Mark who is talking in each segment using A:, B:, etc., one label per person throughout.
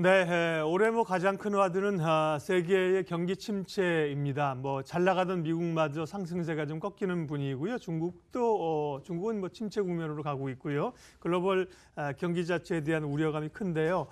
A: 네, 예, 올해 뭐 가장 큰 화두는 아, 세계의 경기 침체입니다. 뭐 잘 나가던 미국마저 상승세가 좀 꺾이는 분위기고요. 중국도 어, 중국은 뭐 침체 국면으로 가고 있고요. 글로벌 아, 경기 자체에 대한 우려감이 큰데요.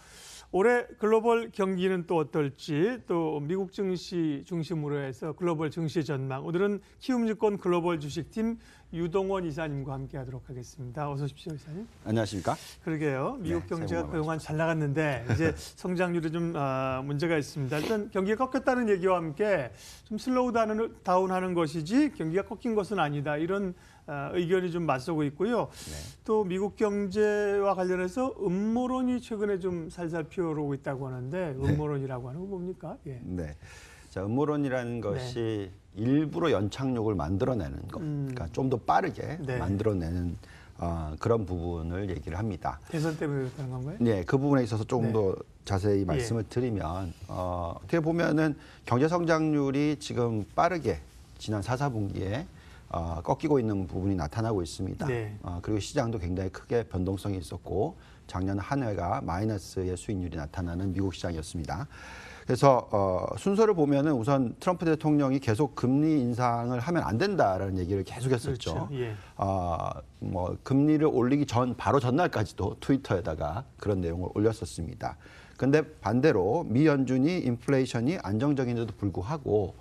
A: 올해 글로벌 경기는 또 어떨지 또 미국 증시 중심으로 해서 글로벌 증시 전망 오늘은 키움증권 글로벌 주식팀 유동원 이사님과 함께하도록 하겠습니다. 어서 오십시오, 이사님. 안녕하십니까? 그러게요. 미국 네, 경제가 그동안 잘 나갔는데 이제 성장률이 좀 아, 문제가 있습니다. 일단 경기가 꺾였다는 얘기와 함께 좀 슬로우 다운하는 것이지 경기가 꺾인 것은 아니다 이런 아, 의견이 좀 맞서고 있고요. 네. 또 미국 경제와 관련해서 음모론이 최근에 좀 살살 피어오르고 있다고 하는데 네. 음모론이라고 하는 건 뭡니까? 예.
B: 네. 자, 음모론이라는 네. 것이 네. 일부러 연착륙을 만들어내는 것, 음. 그러니까 좀 더 빠르게 네. 만들어내는 어, 그런 부분을 얘기를 합니다.
A: 대선 때문에 그렇다는 건가요? 네,
B: 그 부분에 있어서 조금 네. 더 자세히 예. 말씀을 예. 드리면 어, 어떻게 보면은 경제 성장률이 지금 빠르게 지난 4, 4분기에 어, 꺾이고 있는 부분이 나타나고 있습니다. 네. 어, 그리고 시장도 굉장히 크게 변동성이 있었고 작년 한 해가 마이너스의 수익률이 나타나는 미국 시장이었습니다. 그래서 어, 순서를 보면은 우선 트럼프 대통령이 계속 금리 인상을 하면 안 된다라는 얘기를 계속했었죠. 그렇죠. 예. 어, 뭐 금리를 올리기 전 바로 전날까지도 트위터에다가 그런 내용을 올렸었습니다. 근데 반대로 미 연준이 인플레이션이 안정적인데도 불구하고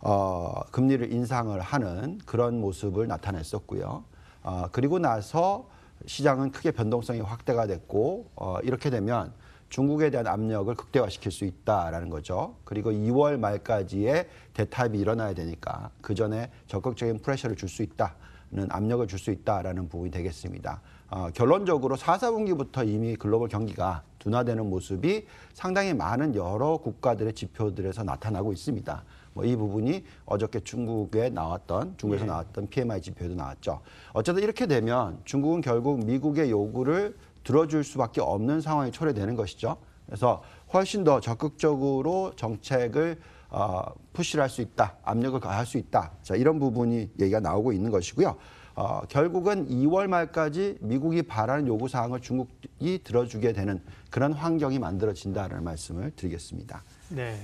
B: 어, 금리를 인상을 하는 그런 모습을 나타냈었고요. 어, 그리고 나서 시장은 크게 변동성이 확대가 됐고 어, 이렇게 되면 중국에 대한 압력을 극대화시킬 수 있다라는 거죠. 그리고 2월 말까지의 대타협이 일어나야 되니까 그 전에 적극적인 프레셔를 줄 수 있다는 압력을 줄 수 있다라는 부분이 되겠습니다. 어, 결론적으로 4, 4분기부터 이미 글로벌 경기가 둔화되는 모습이 상당히 많은 여러 국가들의 지표들에서 나타나고 있습니다. 뭐 이 부분이 어저께 중국에 나왔던 중국에서 예. 나왔던 PMI 지표도 나왔죠. 어쨌든 이렇게 되면 중국은 결국 미국의 요구를 들어줄 수밖에 없는 상황이 초래되는 것이죠. 그래서 훨씬 더 적극적으로 정책을 어, 푸시를 할 수 있다, 압력을 가할 수 있다. 자, 이런 부분이 얘기가 나오고 있는 것이고요. 어, 결국은 2월 말까지 미국이 바라는 요구 사항을 중국이 들어주게 되는 그런 환경이 만들어진다는 말씀을 드리겠습니다.
A: 네.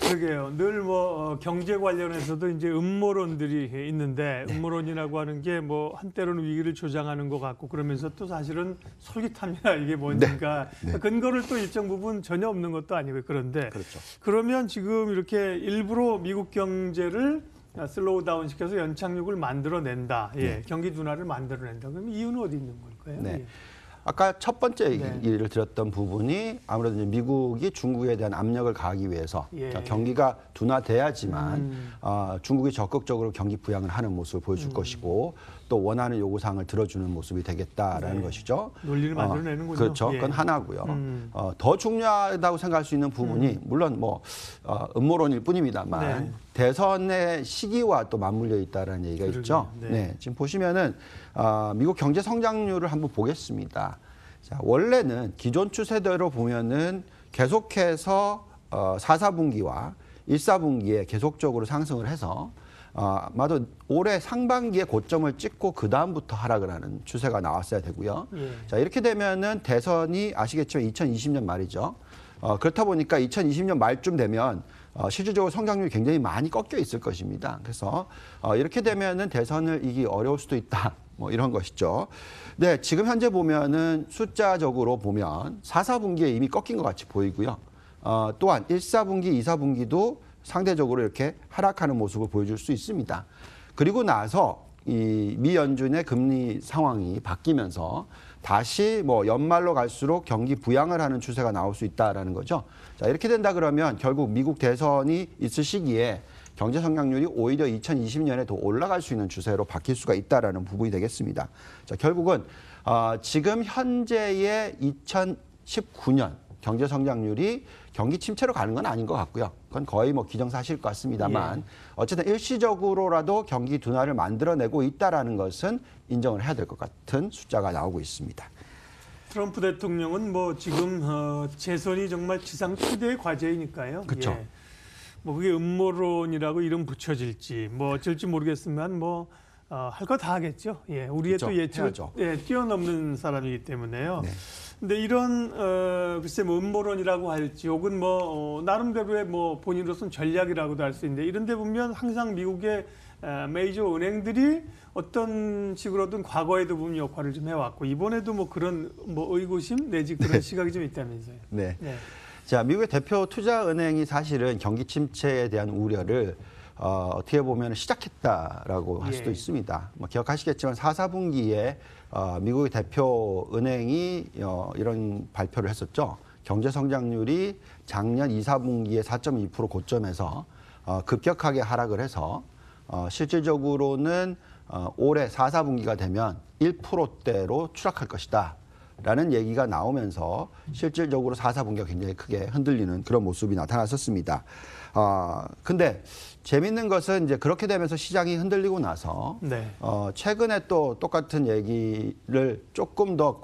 A: 그러게요. 늘뭐 어, 경제 관련해서도 이제 음모론들이 있는데 네. 음모론이라고 하는 게 뭐 한때로는 위기를 조장하는 것 같고 그러면서 또 사실은 솔깃합니다. 이게 뭔가 네. 네. 그러니까 근거를 또 일정 부분 전혀 없는 것도 아니고 그런데 그렇죠. 그러면 지금 이렇게 일부러 미국 경제를 슬로우다운 시켜서 연착륙을 만들어낸다. 예. 네. 경기 둔화를 만들어낸다. 그럼 이유는 어디 있는 걸까요? 네. 예.
B: 아까 첫 번째 네. 얘기를 드렸던 부분이 아무래도 이제 미국이 중국에 대한 압력을 가하기 위해서 예. 경기가 둔화돼야지만 음. 어, 중국이 적극적으로 경기 부양을 하는 모습을 보여줄 음. 것이고 또 원하는 요구사항을 들어주는 모습이 되겠다라는 네. 것이죠. 논리를 어, 만들어내는군요. 어, 그렇죠. 예. 그건 하나고요. 음. 어, 더 중요하다고 생각할 수 있는 부분이 음. 물론 뭐 어, 음모론일 뿐입니다만 네. 대선의 시기와 또 맞물려 있다는 얘기가 그러게요. 있죠. 네. 네. 지금 보시면은 어, 미국 경제 성장률을 한번 보겠습니다. 자, 원래는 기존 추세대로 보면은 계속해서 어, 4, 4분기와 1, 4분기에 계속적으로 상승을 해서 아마도 올해 상반기에 고점을 찍고 그 다음부터 하락을 하는 추세가 나왔어야 되고요. 예. 자 이렇게 되면은 대선이 아시겠지만 2020년 말이죠. 어, 그렇다 보니까 2020년 말쯤 되면 어, 실질적으로 성장률이 굉장히 많이 꺾여 있을 것입니다. 그래서 어, 이렇게 되면은 대선을 이기 어려울 수도 있다. 뭐 이런 것이죠. 네, 지금 현재 보면은 숫자적으로 보면 4, 4분기에 이미 꺾인 것 같이 보이고요. 어, 또한 1, 4분기, 2, 4분기도 상대적으로 이렇게 하락하는 모습을 보여줄 수 있습니다. 그리고 나서 이 미연준의 금리 상황이 바뀌면서 다시 뭐 연말로 갈수록 경기 부양을 하는 추세가 나올 수 있다라는 거죠. 자, 이렇게 된다 그러면 결국 미국 대선이 있을 시기에 경제 성장률이 오히려 2020년에 더 올라갈 수 있는 추세로 바뀔 수가 있다라는 부분이 되겠습니다. 자, 결국은 어, 지금 현재의 2019년 경제 성장률이 경기 침체로 가는 건 아닌 것 같고요. 그건 거의 뭐 기정사실 것 같습니다만 예. 어쨌든 일시적으로라도 경기 둔화를 만들어내고 있다라는 것은 인정을 해야 될 것 같은 숫자가 나오고 있습니다.
A: 트럼프 대통령은 뭐 지금 어, 재선이 정말 지상 최대의 과제이니까요. 그렇죠. 예. 뭐 그게 음모론이라고 이름 붙여질지 뭐 어쩔지 모르겠으면 뭐 어, 할거 다 하겠죠. 예, 우리의 그쵸, 또 예측 예, 뛰어넘는 사람이기 때문에요. 네. 근데 이런 어, 글쎄 뭐 음모론이라고 할지 혹은 뭐 어, 나름대로의 뭐 본인으로서는 전략이라고도 할 수 있는데 이런데 보면 항상 미국의 어, 메이저 은행들이 어떤 식으로든 과거에도 보면 역할을 좀 해왔고 이번에도 뭐 그런 뭐 의구심 내지 그런 네. 시각이 좀 있다면서요.
B: 네. 네. 자 미국의 대표 투자은행이 사실은 경기 침체에 대한 우려를 어, 어떻게 보면 시작했다라고 할 수도 예. 있습니다. 뭐 기억하시겠지만 4, 4분기에 어, 미국의 대표 은행이 어, 이런 발표를 했었죠. 경제 성장률이 작년 2, 4분기에 4.2% 고점에서 어, 급격하게 하락을 해서 어, 실질적으로는 어, 올해 4, 4분기가 되면 1%대로 추락할 것이다. 라는 얘기가 나오면서 실질적으로 4, 4분기가 굉장히 크게 흔들리는 그런 모습이 나타났었습니다. 아, 어, 근데 재밌는 것은 이제 그렇게 되면서 시장이 흔들리고 나서 네. 어, 최근에 또 똑같은 얘기를 조금 더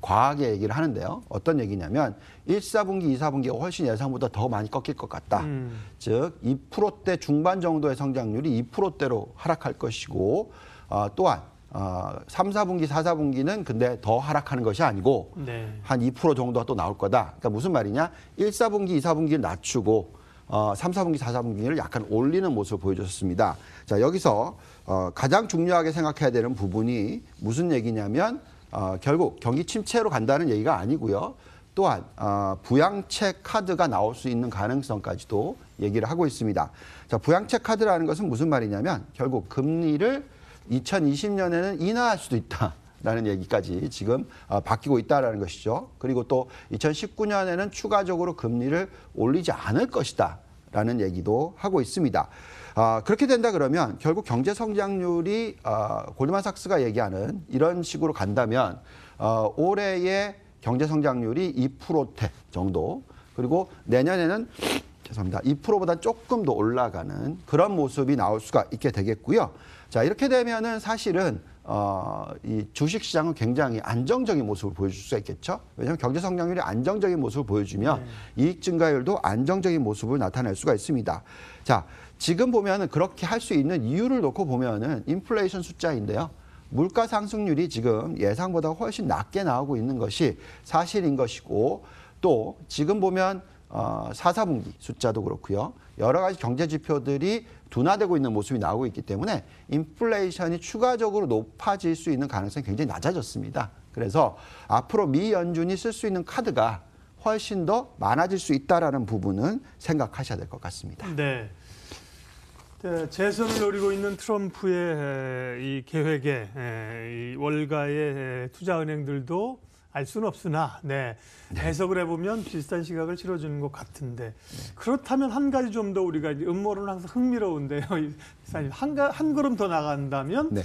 B: 과하게 얘기를 하는데요. 어떤 얘기냐면 1사분기, 2사분기가 훨씬 예상보다 더 많이 꺾일 것 같다. 음. 즉 2%대 중반 정도의 성장률이 2%대로 하락할 것이고 어, 또한 어, 3, 4분기, 4, 4분기는 근데 더 하락하는 것이 아니고 네. 한2% 정도가 또 나올 거다. 그러니까 무슨 말이냐? 1, 4분기, 2, 4분기를 낮추고 어, 3, 4분기, 4, 4분기를 약간 올리는 모습을 보여줬습니다. 자, 여기서 어, 가장 중요하게 생각해야 되는 부분이 무슨 얘기냐면 어, 결국 경기 침체로 간다는 얘기가 아니고요. 또한 어, 부양채 카드가 나올 수 있는 가능성까지도 얘기를 하고 있습니다. 자, 부양채 카드라는 것은 무슨 말이냐면 결국 금리를 2020년에는 인하할 수도 있다. 라는 얘기까지 지금 아, 바뀌고 있다라는 것이죠. 그리고 또 2019년에는 추가적으로 금리를 올리지 않을 것이다. 라는 얘기도 하고 있습니다. 아, 그렇게 된다 그러면 결국 경제 성장률이 아, 골드만삭스가 얘기하는 이런 식으로 간다면 어, 올해의 경제 성장률이 2%대 정도 그리고 내년에는 죄송합니다. 2%보다 조금 더 올라가는 그런 모습이 나올 수가 있게 되겠고요. 자, 이렇게 되면은 사실은 어, 이 주식시장은 굉장히 안정적인 모습을 보여줄 수가 있겠죠. 왜냐하면 경제 성장률이 안정적인 모습을 보여주면 네. 이익 증가율도 안정적인 모습을 나타낼 수가 있습니다. 자, 지금 보면은 그렇게 할 수 있는 이유를 놓고 보면은 인플레이션 숫자인데요. 물가 상승률이 지금 예상보다 훨씬 낮게 나오고 있는 것이 사실인 것이고 또 지금 보면 어, 4, 4분기 숫자도 그렇고요. 여러 가지 경제 지표들이 둔화되고 있는 모습이 나오고 있기 때문에 인플레이션이 추가적으로 높아질 수 있는 가능성이 굉장히 낮아졌습니다. 그래서 앞으로 미 연준이 쓸 수 있는 카드가 훨씬 더 많아질 수있다는 부분은 생각하셔야 될 것 같습니다.
A: 네. 재선을 노리고 있는 트럼프의 이 계획에 이 월가의 투자 은행들도 알 수는 없으나 네. 네, 해석을 해보면 비슷한 시각을 치러주는것 같은데 네. 그렇다면 한 가지 좀 더 우리가 음모론 항상 흥미로운데요, 사님 한, 한 걸음 더 나간다면 네.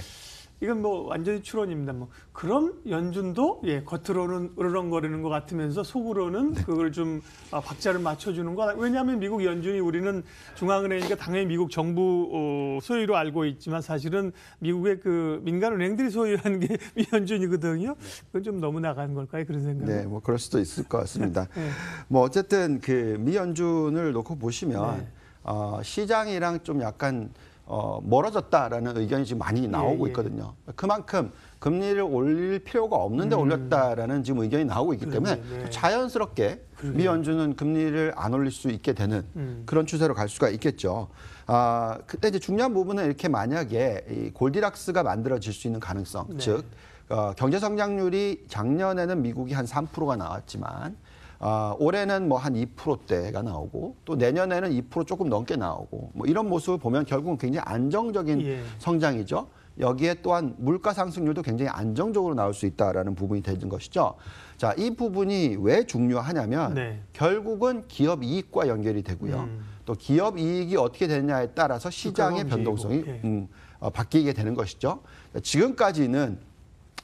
A: 이건 뭐 완전히 추론입니다. 뭐 그럼 연준도 예 겉으로는 으르렁거리는 것 같으면서 속으로는 네. 그걸 좀 아, 박자를 맞춰주는 거. 왜냐하면 미국 연준이 우리는 중앙은행이니까 당연히 미국 정부 어, 소유로 알고 있지만 사실은 미국의 그 민간은행들이 소유한 게 연준이거든요. 네. 그건 좀 너무 나가는 걸까요? 그런 생각. 네,
B: 뭐 그럴 수도 있을 것 같습니다. 네. 뭐 어쨌든 그미 연준을 놓고 보시면 네. 어, 시장이랑 좀 약간 어, 멀어졌다라는 의견이 지금 많이 예, 나오고 예. 있거든요. 그만큼 금리를 올릴 필요가 없는데 음. 올렸다라는 지금 의견이 나오고 있기 때문에 네. 자연스럽게 그러네. 미 연준은 금리를 안 올릴 수 있게 되는 음. 그런 추세로 갈 수가 있겠죠. 아, 그때 이제 중요한 부분은 이렇게 만약에 이 골디락스가 만들어질 수 있는 가능성, 네. 즉 어, 경제 성장률이 작년에는 미국이 한 3%가 나왔지만 아, 올해는 뭐 한 2%대가 나오고 또 내년에는 2% 조금 넘게 나오고 뭐 이런 모습을 보면 결국은 굉장히 안정적인 예. 성장이죠. 여기에 또한 물가 상승률도 굉장히 안정적으로 나올 수 있다라는 부분이 되는 것이죠. 자, 이 부분이 왜 중요하냐면 네. 결국은 기업 이익과 연결이 되고요. 음. 또 기업 이익이 어떻게 되느냐에 따라서 그 시장의 변동성이 예. 음, 어, 바뀌게 되는 것이죠. 지금까지는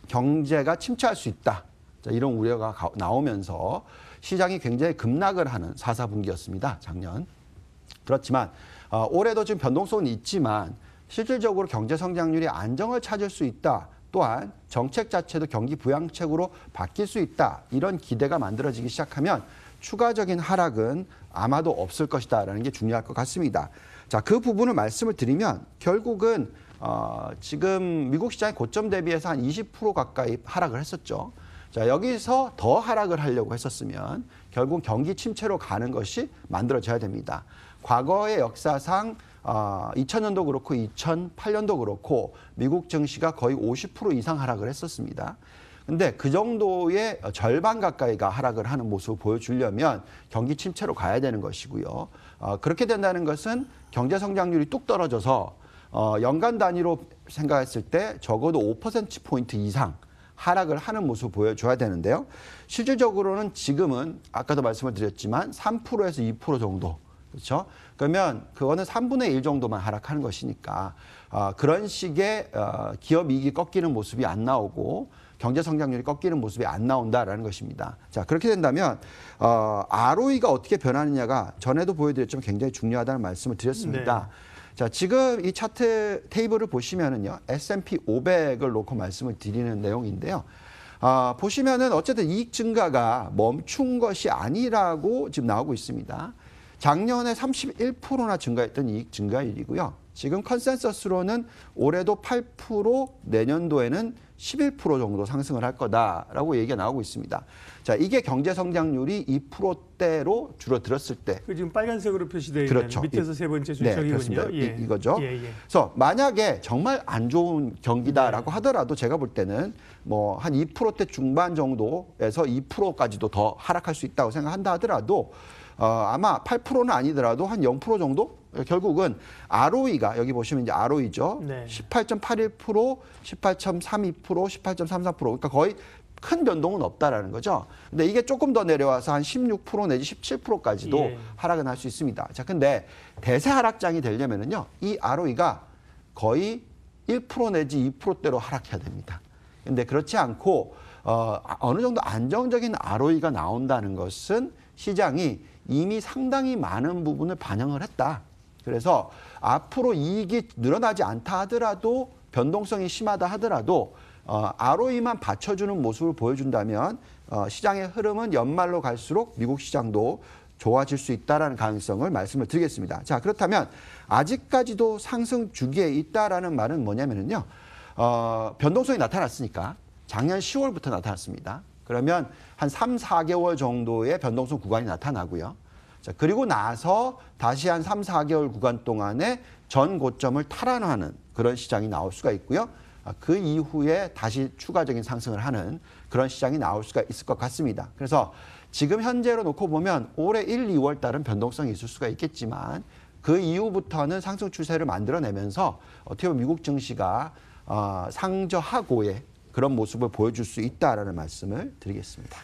B: 경제가 침체할 수 있다. 이런 우려가 나오면서 시장이 굉장히 급락을 하는 4, 사분기였습니다 작년. 그렇지만 어, 올해도 지금 변동성은 있지만 실질적으로 경제 성장률이 안정을 찾을 수 있다. 또한 정책 자체도 경기 부양책으로 바뀔 수 있다. 이런 기대가 만들어지기 시작하면 추가적인 하락은 아마도 없을 것이다라는 게 중요할 것 같습니다. 자, 그 부분을 말씀을 드리면 결국은 어, 지금 미국 시장의 고점 대비해서 한 20% 가까이 하락을 했었죠. 자, 여기서 더 하락을 하려고 했었으면 결국 경기 침체로 가는 것이 만들어져야 됩니다. 과거의 역사상 어, 아, 2000년도 그렇고 2008년도 그렇고 미국 증시가 거의 50% 이상 하락을 했었습니다. 근데 그 정도의 절반 가까이가 하락을 하는 모습을 보여주려면 경기 침체로 가야 되는 것이고요. 어, 그렇게 된다는 것은 경제 성장률이 뚝 떨어져서 어, 연간 단위로 생각했을 때 적어도 5%포인트 이상 하락을 하는 모습 보여줘야 되는데요. 실질적으로는 지금은 아까도 말씀을 드렸지만 3%에서 2% 정도 그렇죠? 그러면 그거는 3분의 1 정도만 하락하는 것이니까 어, 그런 식의 어, 기업 이익이 꺾이는 모습이 안 나오고 경제 성장률이 꺾이는 모습이 안 나온다라는 것입니다. 자 그렇게 된다면 어, ROE가 어떻게 변하느냐가 전에도 보여드렸지만 굉장히 중요하다는 말씀을 드렸습니다. 네. 자, 지금 이 차트 테이블을 보시면은요. S&P 500을 놓고 말씀을 드리는 내용인데요. 아, 보시면은 어쨌든 이익 증가가 멈춘 것이 아니라고 지금 나오고 있습니다. 작년에 31%나 증가했던 이익 증가율이고요. 지금 컨센서스로는 올해도 8% 내년도에는 11% 정도 상승을 할 거다라고 얘기가 나오고 있습니다. 자, 이게 경제 성장률이 2%대로 줄어들었을 때.
A: 그 지금 빨간색으로 표시되어 그렇죠. 밑에서 이, 세 번째 순서이군요. 네, 예. 이, 이거죠. 예, 예.
B: 그래서 만약에 정말 안 좋은 경기다라고 네. 하더라도 제가 볼 때는 뭐 한 2%대 중반 정도에서 2%까지도 더 하락할 수 있다고 생각한다 하더라도 어, 아마 8%는 아니더라도 한 0% 정도 어, 결국은 ROE가 여기 보시면 이제 ROE죠. 네. 18.81%, 18.32%, 18.33% 그러니까 거의 큰 변동은 없다라는 거죠. 근데 이게 조금 더 내려와서 한 16% 내지 17%까지도 예. 하락은 할 수 있습니다. 자, 근데 대세 하락장이 되려면은요. 이 ROE가 거의 1% 내지 2%대로 하락해야 됩니다. 근데 그렇지 않고 어, 어느 정도 안정적인 ROE가 나온다는 것은 시장이 이미 상당히 많은 부분을 반영을 했다. 그래서 앞으로 이익이 늘어나지 않다 하더라도 변동성이 심하다 하더라도 어, ROE만 받쳐주는 모습을 보여준다면 어, 시장의 흐름은 연말로 갈수록 미국 시장도 좋아질 수 있다라는 가능성을 말씀을 드리겠습니다. 자 그렇다면 아직까지도 상승 주기에 있다라는 말은 뭐냐면요 어, 변동성이 나타났으니까 작년 10월부터 나타났습니다. 그러면 한 3, 4개월 정도의 변동성 구간이 나타나고요. 자, 그리고 나서 다시 한 3, 4개월 구간 동안에 전 고점을 탈환하는 그런 시장이 나올 수가 있고요. 아, 그 이후에 다시 추가적인 상승을 하는 그런 시장이 나올 수가 있을 것 같습니다. 그래서 지금 현재로 놓고 보면 올해 1, 2월 달은 변동성이 있을 수가 있겠지만 그 이후부터는 상승 추세를 만들어내면서 어떻게 보면 미국 증시가 어, 상저하고의 그런 모습을 보여줄 수 있다라는 말씀을 드리겠습니다.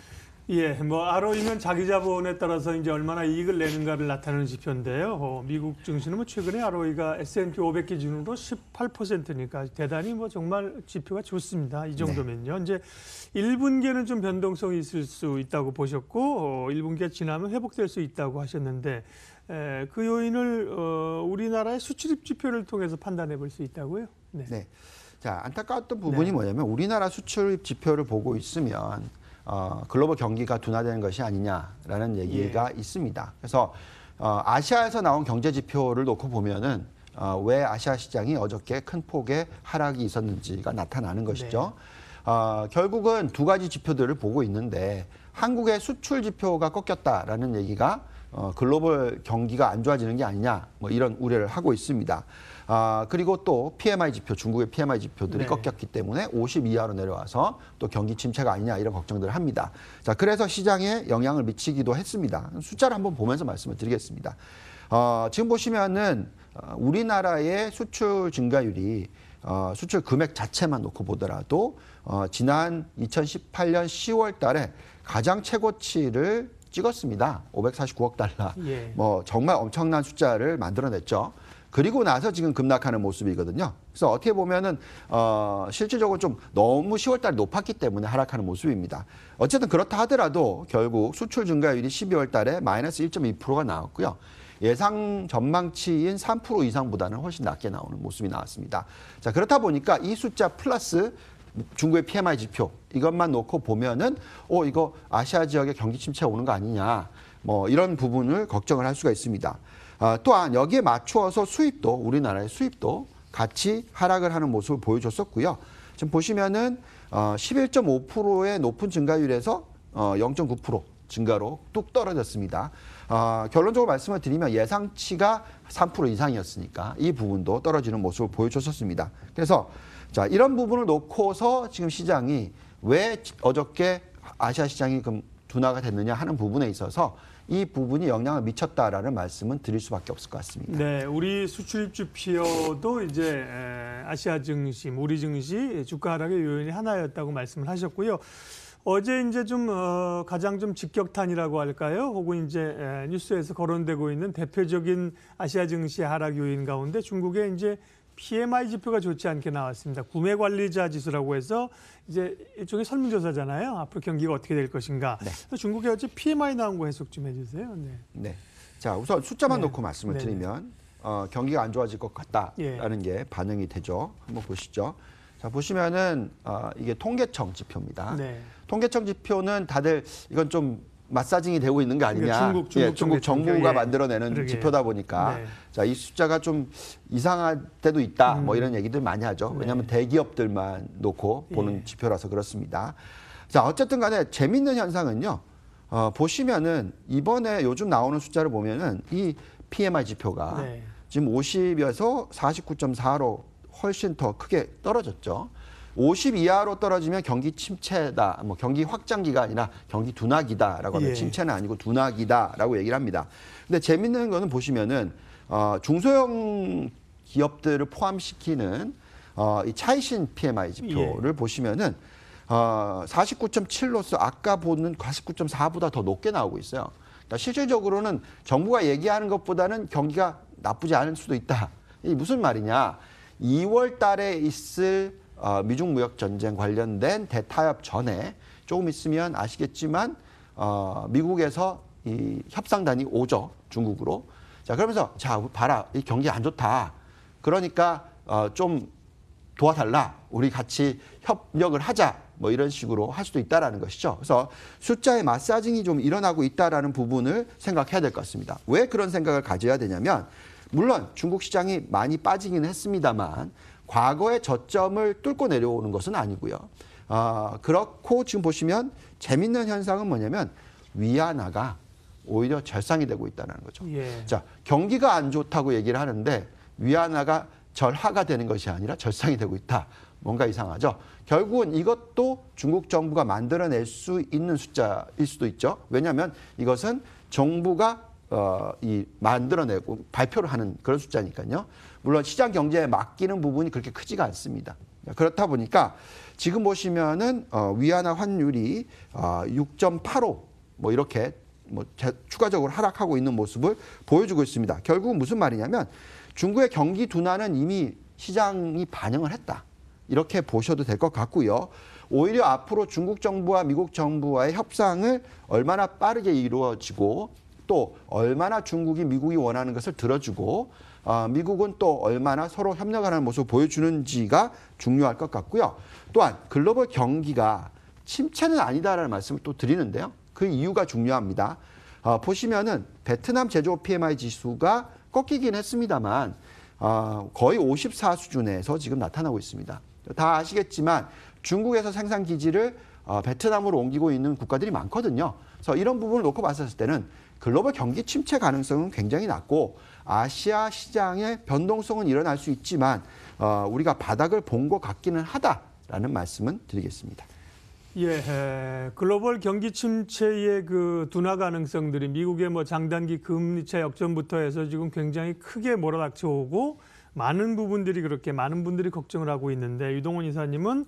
A: 예, 뭐아로이는 자기 자본에 따라서 이제 얼마나 이익을 내는가를 나타내는 지표인데요. 어, 미국 증시는 뭐 최근에 아로이가 S&P 500 기준으로 18%니까 대단히 뭐 정말 지표가 좋습니다. 이 정도면요. 네. 이제 1분기에는 좀 변동성이 있을 수 있다고 보셨고 어, 1분기가 지나면 회복될 수 있다고 하셨는데 에, 그 요인을 어, 우리나라의 수출입 지표를 통해서 판단해 볼 수 있다고요?
B: 네. 네. 자,
A: 안타까웠던 네. 부분이 네.
B: 뭐냐면 우리나라 수출입 지표를 보고 있으면 어, 글로벌 경기가 둔화되는 것이 아니냐라는 얘기가 예. 있습니다. 그래서 어, 아시아에서 나온 경제 지표를 놓고 보면은 어, 왜 아시아 시장이 어저께 큰 폭의 하락이 있었는지가 나타나는 것이죠. 네. 어, 결국은 두 가지 지표들을 보고 있는데 한국의 수출 지표가 꺾였다라는 얘기가 어, 글로벌 경기가 안 좋아지는 게 아니냐 뭐 이런 우려를 하고 있습니다. 아, 그리고 또 PMI 지표, 중국의 PMI 지표들이 네. 꺾였기 때문에 50 이하로 내려와서 또 경기 침체가 아니냐 이런 걱정들을 합니다. 자, 그래서 시장에 영향을 미치기도 했습니다. 숫자를 한번 보면서 말씀을 드리겠습니다. 어, 지금 보시면은 어, 우리나라의 수출 증가율이 어, 수출 금액 자체만 놓고 보더라도 어, 지난 2018년 10월 달에 가장 최고치를 찍었습니다. 549억 달러. 예. 뭐 정말 엄청난 숫자를 만들어냈죠. 그리고 나서 지금 급락하는 모습이거든요. 그래서 어떻게 보면은 어 실질적으로 좀 너무 10월달 높았기 때문에 하락하는 모습입니다. 어쨌든 그렇다 하더라도 결국 수출 증가율이 12월달에 마이너스 1.2%가 나왔고요. 예상 전망치인 3% 이상보다는 훨씬 낮게 나오는 모습이 나왔습니다. 자 그렇다 보니까 이 숫자 플러스 중국의 PMI 지표 이것만 놓고 보면은 어 이거 아시아 지역의 경기 침체 오는 거 아니냐 뭐 이런 부분을 걱정을 할 수가 있습니다. 아, 또한 여기에 맞추어서 수입도 우리나라의 수입도 같이 하락을 하는 모습을 보여줬었고요. 지금 보시면은 11.5%의 어, 높은 증가율에서 0.9% 어, 증가로 뚝 떨어졌습니다. 어, 결론적으로 말씀을 드리면 예상치가 3% 이상이었으니까 이 부분도 떨어지는 모습을 보여줬었습니다. 그래서 자 이런 부분을 놓고서 지금 시장이 왜 어저께 아시아 시장이 그 둔화가 됐느냐 하는 부분에 있어서 이 부분이 영향을 미쳤다라는 말씀은 드릴 수밖에 없을 것 같습니다.
A: 네, 우리 수출입 주피어도 이제 아시아 증시, 우리 증시 예, 주가 하락의 요인이 하나였다고 말씀을 하셨고요. 어제 이제 좀 어, 가장 좀 직격탄이라고 할까요? 혹은 이제 뉴스에서 거론되고 있는 대표적인 아시아 증시 하락 요인 가운데 중국의 이제 PMI 지표가 좋지 않게 나왔습니다. 구매 관리자 지수라고 해서 이제 일종의
B: 설문조사잖아요. 앞으로 경기가 어떻게 될 것인가. 네.
A: 중국의 어제 PMI 나온 거 해석 좀 해주세요. 네.
B: 네. 자 우선 숫자만 네. 놓고 말씀을 네 드리면 어, 경기가 안 좋아질 것 같다라는 예. 게 반영이 되죠. 한번 보시죠. 자 보시면은 어, 이게 통계청 지표입니다. 네. 통계청 지표는 다들 이건 좀 마사징이 되고 있는 게 아니냐. 그러니까 중국, 중국, 예, 중국 정부가 예. 만들어내는 그 지표다 보니까 네. 자, 이 숫자가 좀 이상할 때도 있다. 음. 뭐 이런 얘기들 많이 하죠. 네. 왜냐하면 네. 대기업들만 놓고 보는 예. 지표라서 그렇습니다. 자, 어쨌든 간에 재밌는 현상은요. 어, 보시면은 이번에 요즘 나오는 숫자를 보면은 이 PMI 지표가 네. 지금 50에서 49.4로 훨씬 더 크게 떨어졌죠. 50 이하로 떨어지면 경기 침체다. 뭐 경기 확장기가 아니라 경기 둔화기다라고 하면 예. 침체는 아니고 둔화기다라고 얘기를 합니다. 근데 재밌는 거는 보시면은 어 중소형 기업들을 포함시키는 어이 차이신 PMI 지표를 예. 보시면은 어 49.7로서 아까 보는 49.4보다 더 높게 나오고 있어요. 그러니까 실질적으로는 정부가 얘기하는 것보다는 경기가 나쁘지 않을 수도 있다. 이 무슨 말이냐? 2월 달에 있을 어, 미중 무역 전쟁 관련된 대타협 전에 조금 있으면 아시겠지만 어, 미국에서 이 협상단이 오죠 중국으로. 자 그러면서 자 봐라 이 경기 안 좋다. 그러니까 어, 좀 도와달라. 우리 같이 협력을 하자. 뭐 이런 식으로 할 수도 있다라는 것이죠. 그래서 숫자의 마사징이 좀 일어나고 있다라는 부분을 생각해야 될 것 같습니다. 왜 그런 생각을 가져야 되냐면 물론 중국 시장이 많이 빠지긴 했습니다만 과거의 저점을 뚫고 내려오는 것은 아니고요. 아, 그렇고 지금 보시면 재밌는 현상은 뭐냐면 위안화가 오히려 절상이 되고 있다는 거죠. 예. 자, 경기가 안 좋다고 얘기를 하는데 위안화가 절하가 되는 것이 아니라 절상이 되고 있다. 뭔가 이상하죠. 결국은 이것도 중국 정부가 만들어낼 수 있는 숫자일 수도 있죠. 왜냐하면 이것은 정부가 어, 이 만들어내고 발표를 하는 그런 숫자니까요. 물론 시장 경제에 맡기는 부분이 그렇게 크지가 않습니다. 그렇다 보니까 지금 보시면은 어, 위안화 환율이 6.85뭐 어, 이렇게 뭐 추가적으로 하락하고 있는 모습을 보여주고 있습니다. 결국 무슨 말이냐면 중국의 경기 둔화는 이미 시장이 반영을 했다. 이렇게 보셔도 될 것 같고요. 오히려 앞으로 중국 정부와 미국 정부와의 협상을 얼마나 빠르게 이루어지고 또 얼마나 중국이 미국이 원하는 것을 들어주고 어, 미국은 또 얼마나 서로 협력하는 모습을 보여주는지가 중요할 것 같고요. 또한 글로벌 경기가 침체는 아니다라는 말씀을 또 드리는데요. 그 이유가 중요합니다. 어, 보시면은 베트남 제조업 PMI 지수가 꺾이긴 했습니다만 어, 거의 54 수준에서 지금 나타나고 있습니다. 다 아시겠지만 중국에서 생산 기지를 어, 베트남으로 옮기고 있는 국가들이 많거든요. 그래서 이런 부분을 놓고 봤을 때는 글로벌 경기 침체 가능성은 굉장히 낮고 아시아 시장의 변동성은 일어날 수 있지만 어, 우리가 바닥을 본 것 같기는 하다라는 말씀은 드리겠습니다.
A: 예, 글로벌 경기 침체의 그 둔화 가능성들이 미국의 뭐 장단기 금리차 역전부터 해서 지금 굉장히 크게 몰아닥쳐오고 많은 부분들이 그렇게 많은 분들이 걱정을 하고 있는데 유동원 이사님은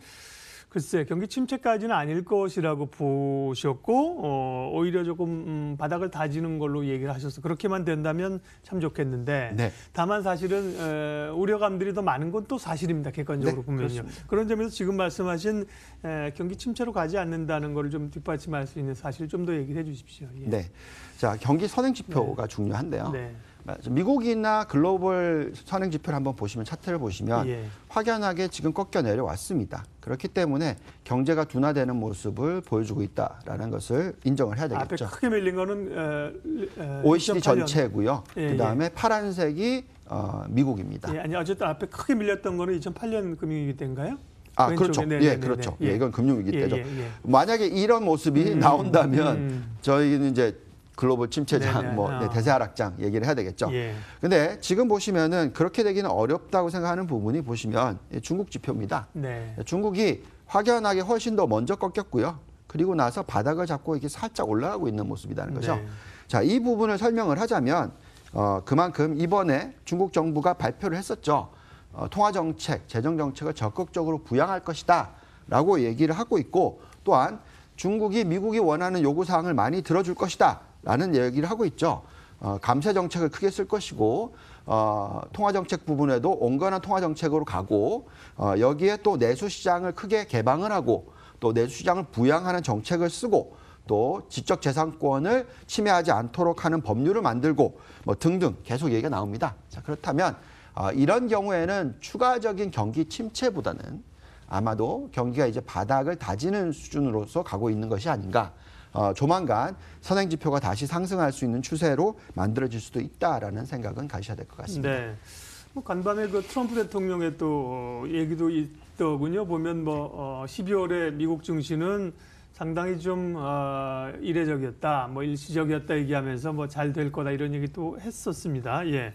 A: 글쎄 경기 침체까지는 아닐 것이라고 보셨고 어, 오히려 조금 음, 바닥을 다지는 걸로 얘기를 하셔서 그렇게만 된다면 참 좋겠는데 네. 다만 사실은 에, 우려감들이 더 많은 건 또 사실입니다 객관적으로 네, 보면요 그렇습니다. 그런 점에서 지금 말씀하신 에, 경기 침체로 가지 않는다는 걸 좀 뒷받침할 수 있는 사실 좀 더 얘기를 해주십시오. 예. 네,
B: 자 경기 선행 지표가 네. 중요한데요. 네. 미국이나 글로벌 선행 지표를 한번 보시면 차트를 보시면 예. 확연하게 지금 꺾여 내려왔습니다. 그렇기 때문에 경제가 둔화되는 모습을 보여주고 있다라는 것을 인정을 해야 되겠죠. 앞에
A: 크게 밀린 거는 에, 어, 에, 어, 어, OECD 8년. 전체고요.
B: 예, 예. 그다음에 예. 파란색이 어, 미국입니다.
A: 예, 아니 어쨌든 앞에 크게 밀렸던 거는 2008년 금융위기 때인가요? 아, 그렇죠. 네, 예, 네, 그렇죠. 네, 예, 이건 금융위기 예, 때죠. 예, 만약에 이런 모습이 음, 나온다면 음.
B: 저희는 이제 글로벌 침체장, 뭐 어. 네, 대세하락장 얘기를 해야 되겠죠. 예. 근데 지금 보시면은 그렇게 되기는 어렵다고 생각하는 부분이 보시면 중국 지표입니다. 네. 중국이 확연하게 훨씬 더 먼저 꺾였고요. 그리고 나서 바닥을 잡고 이렇게 살짝 올라가고 있는 모습이라는 거죠. 네. 자, 이 부분을 설명을 하자면 어, 그만큼 이번에 중국 정부가 발표를 했었죠. 어, 통화 정책, 재정 정책을 적극적으로 부양할 것이다라고 얘기를 하고 있고 또한 중국이 미국이 원하는 요구 사항을 많이 들어줄 것이다. 라는 얘기를 하고 있죠. 어, 감세 정책을 크게 쓸 것이고 어, 통화 정책 부분에도 온건한 통화 정책으로 가고 어, 여기에 또 내수 시장을 크게 개방을 하고 또 내수 시장을 부양하는 정책을 쓰고 또 지적 재산권을 침해하지 않도록 하는 법률을 만들고 뭐 등등 계속 얘기가 나옵니다. 자, 그렇다면 어, 이런 경우에는 추가적인 경기 침체보다는 아마도 경기가 이제 바닥을 다지는 수준으로서 가고 있는 것이 아닌가 어, 조만간 선행 지표가 다시 상승할 수 있는 추세로 만들어질 수도 있다라는 생각은 가셔야 될 것 같습니다.
A: 네. 뭐 간밤에 그 트럼프 대통령의 또 어, 얘기도 있더군요. 보면 뭐 12월에 어, 미국 증시는 상당히 좀 어, 이례적이었다, 뭐 일시적이었다 얘기하면서 뭐 잘 될 거다 이런 얘기도 했었습니다. 예.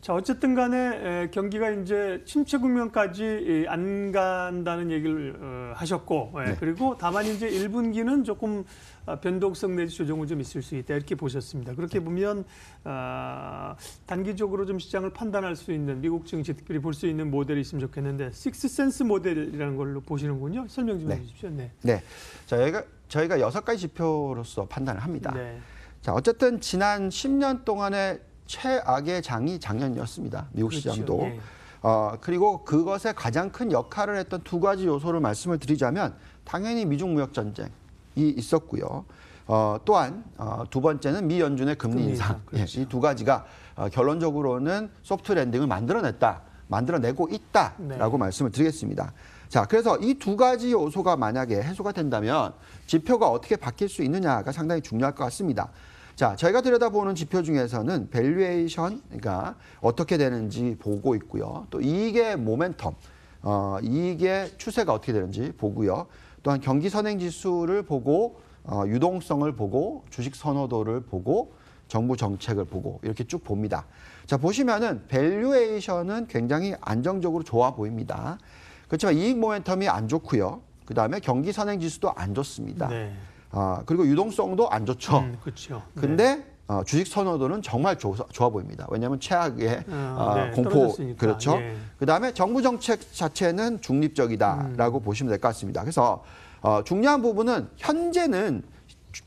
A: 자 어쨌든 간에 경기가 이제 침체 국면까지 안 간다는 얘기를 하셨고 예. 네. 그리고 다만 이제 1분기는 조금 아, 변동성 내지 조정은 좀 있을 수 있다 이렇게 보셨습니다. 그렇게 네. 보면 아, 단기적으로 좀 시장을 판단할 수 있는 미국 증시 특별히 볼 수 있는 모델이 있으면 좋겠는데 식스센스 모델이라는 걸로 보시는군요. 설명 좀 네. 해주십시오.
B: 네. 네. 저희가 저희가 여섯 가지 지표로서 판단을 합니다. 네. 자 어쨌든 지난 10년 동안의 최악의 장이 작년이었습니다. 미국 그렇죠. 시장도. 네. 어, 그리고 그것에 가장 큰 역할을 했던 두 가지 요소를 말씀을 드리자면 당연히 미중 무역 전쟁 이 있었고요. 어, 또한 어, 두 번째는 미 연준의 금리, 금리 인상. 그렇죠. 예, 이두 가지가 어, 결론적으로는 소프트 랜딩을 만들어냈다, 만들어내고 있다라고 네. 말씀을 드리겠습니다. 자, 그래서 이 두 가지 요소가 만약에 해소가 된다면 지표가 어떻게 바뀔 수 있느냐가 상당히 중요할 것 같습니다. 자, 저희가 들여다보는 지표 중에서는 밸류에이션가 그러니까 어떻게 되는지 보고 있고요. 또 이익의 모멘텀, 어, 이익의 추세가 어떻게 되는지 보고요. 또한 경기 선행 지수를 보고 어, 유동성을 보고 주식 선호도를 보고 정부 정책을 보고 이렇게 쭉 봅니다. 자 보시면은 밸류에이션은 굉장히 안정적으로 좋아 보입니다. 그렇지만 이익 모멘텀이 안 좋고요. 그 다음에 경기 선행 지수도 안 좋습니다. 네. 아 그리고 유동성도 안 좋죠. 음,
A: 그렇죠. 근데
B: 네. 어, 주식 선호도는 정말 조, 좋아 보입니다. 왜냐하면 최악의 아, 어, 네, 공포 떨어졌으니까. 그렇죠. 예. 그다음에 정부 정책 자체는 중립적이다라고 음. 보시면 될 것 같습니다. 그래서 어, 중요한 부분은 현재는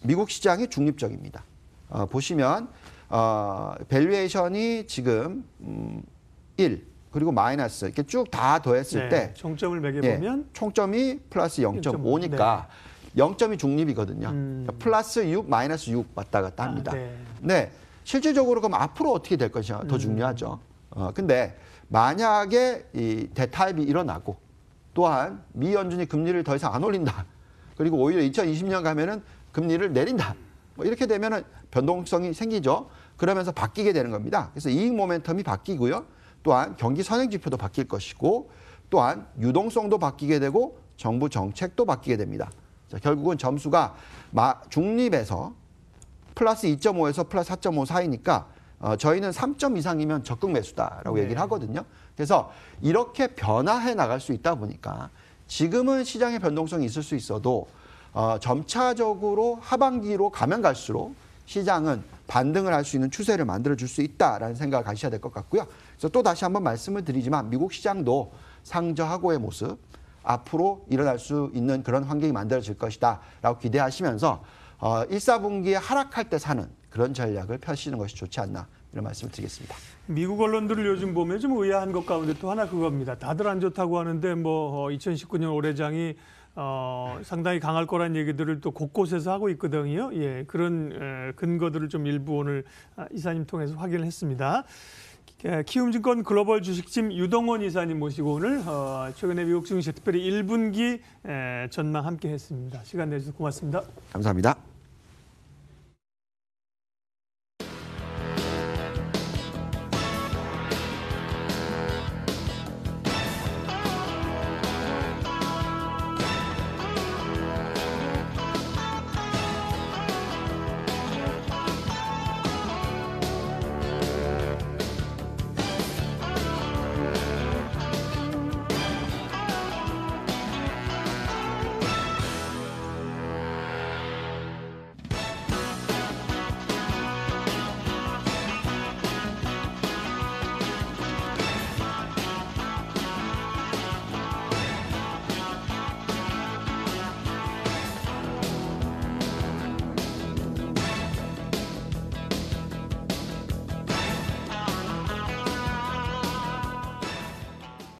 B: 미국 시장이 중립적입니다. 어, 보시면 어, 밸류에이션이 지금 음, 1 그리고 마이너스 이렇게 쭉 다 더했을 네, 때
A: 총점을 매겨 보면
B: 예, 총점이 플러스 0.5니까 네. 0점이 중립이거든요. 음. 그러니까 플러스 6, 마이너스 6 왔다 갔다 아, 합니다. 아, 네. 네. 실질적으로 그럼 앞으로 어떻게 될 것이냐 더 음. 중요하죠. 어, 근데 만약에 이 대타협이 일어나고 또한 미 연준이 금리를 더 이상 안 올린다. 그리고 오히려 2020년 가면은 금리를 내린다. 뭐 이렇게 되면은 변동성이 생기죠. 그러면서 바뀌게 되는 겁니다. 그래서 이익 모멘텀이 바뀌고요. 또한 경기 선행 지표도 바뀔 것이고 또한 유동성도 바뀌게 되고 정부 정책도 바뀌게 됩니다. 자, 결국은 점수가 중립에서 플러스 2.5에서 플러스 4.5 사이니까 어, 저희는 3점 이상이면 적극 매수다라고 네. 얘기를 하거든요. 그래서 이렇게 변화해 나갈 수 있다 보니까 지금은 시장의 변동성이 있을 수 있어도 어, 점차적으로 하반기로 가면 갈수록 시장은 반등을 할 수 있는 추세를 만들어줄 수 있다라는 생각을 가셔야 될 것 같고요. 그래서 또 다시 한번 말씀을 드리지만 미국 시장도 상저하고의 모습, 앞으로 일어날 수 있는 그런 환경이 만들어질 것이다 라고 기대하시면서 어, 1사분기에 하락할 때 사는 그런 전략을 펼치는 것이 좋지 않나 이런 말씀을 드리겠습니다.
A: 미국 언론들을 요즘 보면 좀 의아한 것 가운데 또 하나 그겁니다. 다들 안 좋다고 하는데 뭐 2019년 어, 올해장이 어, 상당히 강할 거란 얘기들을 또 곳곳에서 하고 있거든요. 예, 그런 근거들을 좀 일부 오늘 아, 이사님 통해서 확인을 했습니다. 예, 키움증권 글로벌 주식팀 유동원 이사님 모시고 오늘 어, 최근에 미국 증시 특별히 1분기 전망 함께 했습니다. 시간 내주셔서 고맙습니다.
B: 감사합니다.